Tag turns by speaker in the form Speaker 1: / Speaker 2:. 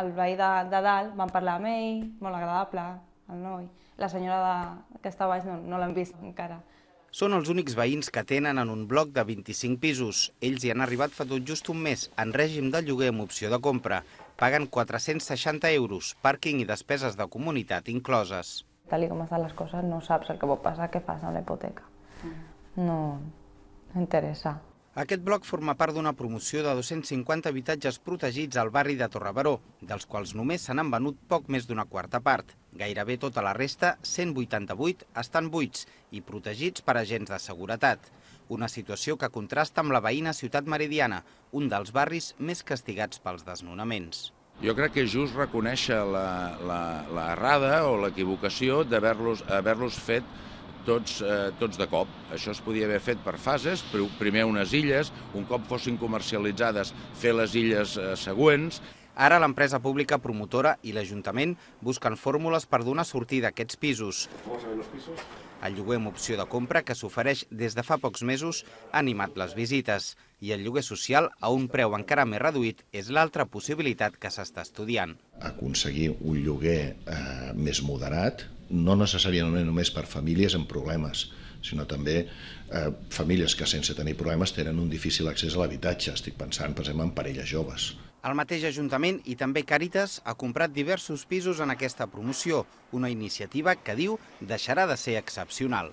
Speaker 1: el veí de, de dalt, van parlar amb ell, molt agradable, el noi. La senyora de, que està baix no, no l'han vist encara.
Speaker 2: Són els únics veïns que tenen en un bloc de 25 pisos. Ells hi han arribat fa tot just un mes, en règim de lloguer amb opció de compra. Paguen 460 euros, pàrquing i despeses de comunitat incloses.
Speaker 1: Tal com estan les coses, no saps el que pot passar, què fas amb la hipoteca. Mm. No interessa.
Speaker 2: Aquest bloc forma part d'una promoció de 250 habitatges protegits al barri de Torrebaró, dels quals només se n'han venut poc més d'una quarta part. Gairebé tota la resta, 188, estan buits i protegits per agents de seguretat. Una situació que contrasta amb la veïna Ciutat Meridiana, un dels barris més castigats pels desnonaments. Jo crec que és just reconèixer l'errada o l'equivocació
Speaker 1: d'haver-los fet tots, eh, tots de cop. Això es podia haver fet per fases, primer
Speaker 2: unes illes, un cop fossin comercialitzades, fer les illes eh, següents. Ara l'empresa pública promotora i l'Ajuntament busquen fórmules per donar sortida a aquests pisos. El lloguer amb opció de compra que s'ofereix des de fa pocs mesos ha animat les visites i el lloguer social a un preu encara més reduït és l'altra possibilitat que s'està estudiant.
Speaker 1: Aconseguir un lloguer eh, més moderat, no necessàriament només per famílies amb problemes, sinó també eh, famílies que sense tenir problemes tenen un difícil accés a l'habitatge. Estic pensant, per exemple, en parelles joves.
Speaker 2: El mateix Ajuntament i també Càritas ha comprat diversos pisos en aquesta promoció, una iniciativa que diu deixarà de ser excepcional.